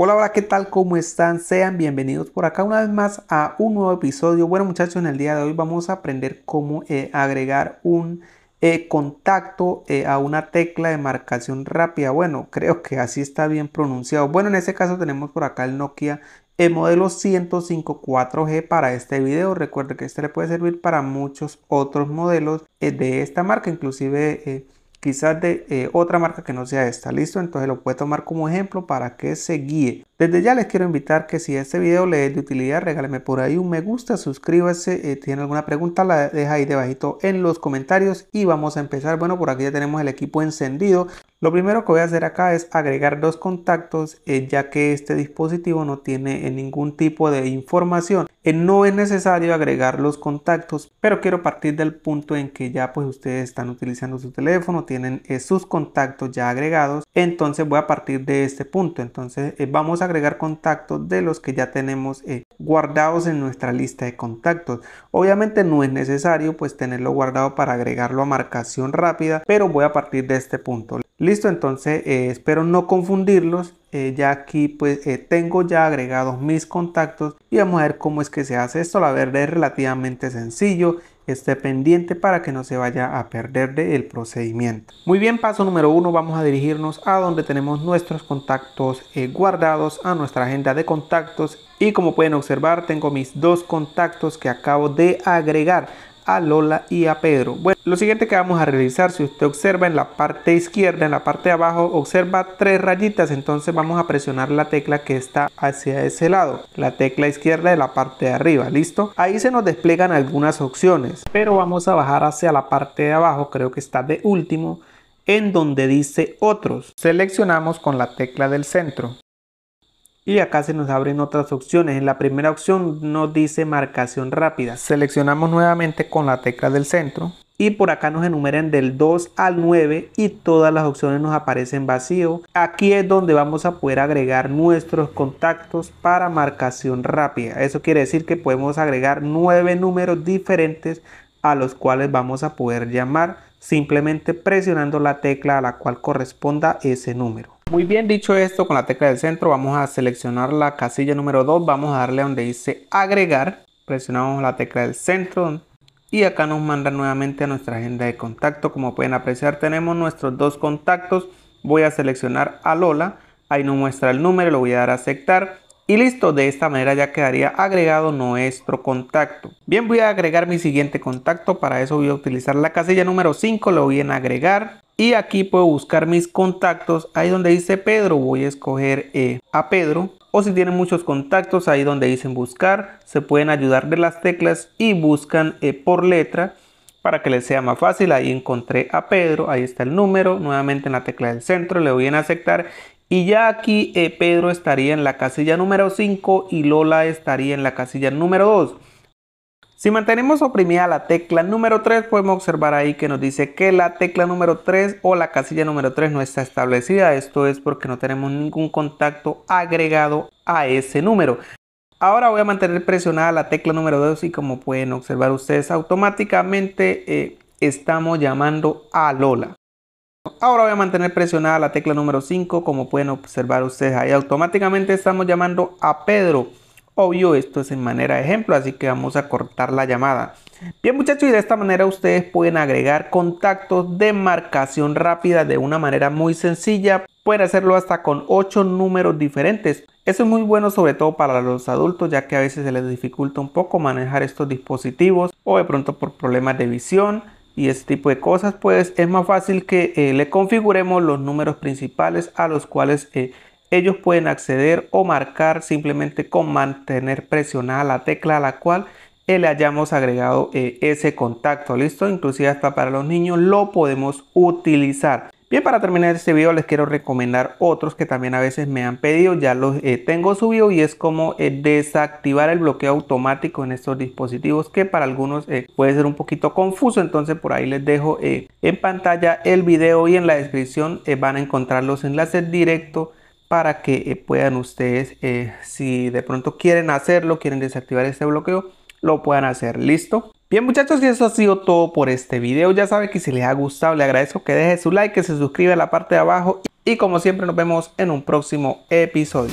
Hola, hola, ¿qué tal? ¿Cómo están? Sean bienvenidos por acá una vez más a un nuevo episodio. Bueno muchachos, en el día de hoy vamos a aprender cómo eh, agregar un eh, contacto eh, a una tecla de marcación rápida. Bueno, creo que así está bien pronunciado. Bueno, en este caso tenemos por acá el Nokia el modelo 105 4G para este video. Recuerde que este le puede servir para muchos otros modelos de esta marca, inclusive quizás de eh, otra marca que no sea esta. Listo, entonces lo puede tomar como ejemplo para que se guíe. Desde ya les quiero invitar que si este video le es de utilidad, regálame por ahí un me gusta, suscríbase, eh, tiene alguna pregunta, la deja ahí debajito en los comentarios y vamos a empezar. Bueno, por aquí ya tenemos el equipo encendido. Lo primero que voy a hacer acá es agregar dos contactos eh, ya que este dispositivo no tiene eh, ningún tipo de información. Eh, no es necesario agregar los contactos, pero quiero partir del punto en que ya pues ustedes están utilizando su teléfono, tienen sus contactos ya agregados. Entonces voy a partir de este punto. Entonces vamos a agregar contactos de los que ya tenemos eh, guardados en nuestra lista de contactos. Obviamente no es necesario pues tenerlo guardado para agregarlo a marcación rápida, pero voy a partir de este punto. Listo, entonces eh, espero no confundirlos. Eh, ya aquí pues tengo ya agregados mis contactos y vamos a ver cómo es que se hace esto. La verdad es relativamente sencillo esté pendiente para que no se vaya a perder del procedimiento. Muy bien, paso número uno, vamos a dirigirnos a donde tenemos nuestros contactos eh, guardados, a nuestra agenda de contactos y como pueden observar tengo mis dos contactos que acabo de agregar a Lola y a Pedro. Bueno, lo siguiente que vamos a realizar, si usted observa en la parte izquierda, en la parte de abajo, observa tres rayitas, entonces vamos a presionar la tecla que está hacia ese lado, la tecla izquierda de la parte de arriba, ¿listo? Ahí se nos despliegan algunas opciones, pero vamos a bajar hacia la parte de abajo, creo que está de último, en donde dice otros. Seleccionamos con la tecla del centro y acá se nos abren otras opciones. En la primera opción nos dice marcación rápida. Seleccionamos nuevamente con la tecla del centro y por acá nos enumeran del 2 al 9 y todas las opciones nos aparecen vacío. Aquí es donde vamos a poder agregar nuestros contactos para marcación rápida. Eso quiere decir que podemos agregar 9 números diferentes a los cuales vamos a poder llamar simplemente presionando la tecla a la cual corresponda ese número. Muy bien dicho esto, con la tecla del centro vamos a seleccionar la casilla número 2, vamos a darle donde dice agregar, presionamos la tecla del centro y acá nos manda nuevamente a nuestra agenda de contacto. Como pueden apreciar tenemos nuestros dos contactos, voy a seleccionar a Lola, ahí nos muestra el número, lo voy a dar a aceptar y listo, de esta manera ya quedaría agregado nuestro contacto. Bien, voy a agregar mi siguiente contacto. Para eso voy a utilizar la casilla número 5, lo voy a agregar. Y aquí puedo buscar mis contactos. Ahí donde dice Pedro, voy a escoger eh, a Pedro. O si tienen muchos contactos, ahí donde dicen buscar, se pueden ayudar de las teclas y buscan eh, por letra para que les sea más fácil. Ahí encontré a Pedro, ahí está el número, nuevamente en la tecla del centro, le voy a aceptar y ya aquí eh, Pedro estaría en la casilla número 5 y Lola estaría en la casilla número 2. Si mantenemos oprimida la tecla número 3, podemos observar ahí que nos dice que la tecla número 3 o la casilla número 3 no está establecida. Esto es porque no tenemos ningún contacto agregado a ese número. Ahora voy a mantener presionada la tecla número 2 y como pueden observar ustedes automáticamente eh, estamos llamando a Lola. Ahora voy a mantener presionada la tecla número 5 como pueden observar ustedes ahí automáticamente estamos llamando a Pedro. Obvio esto es en manera de ejemplo así que vamos a cortar la llamada. Bien muchachos y de esta manera ustedes pueden agregar contactos de marcación rápida de una manera muy sencilla Pueden hacerlo hasta con 8 números diferentes. Eso es muy bueno sobre todo para los adultos ya que a veces se les dificulta un poco manejar estos dispositivos o de pronto por problemas de visión y este tipo de cosas pues es más fácil que eh, le configuremos los números principales a los cuales eh, ellos pueden acceder o marcar simplemente con mantener presionada la tecla a la cual eh, le hayamos agregado ese contacto listo inclusive hasta para los niños lo podemos utilizar Bien, para terminar este video les quiero recomendar otros que también a veces me han pedido, ya los eh, tengo subido y es como eh, desactivar el bloqueo automático en estos dispositivos que para algunos eh, puede ser un poquito confuso, entonces por ahí les dejo en pantalla el video y en la descripción van a encontrar los enlaces directos para que puedan ustedes, si de pronto quieren hacerlo, quieren desactivar este bloqueo, lo puedan hacer, ¿listo? Bien muchachos y eso ha sido todo por este video, ya saben que si les ha gustado le agradezco que deje su like, que se suscriba a la parte de abajo y como siempre nos vemos en un próximo episodio.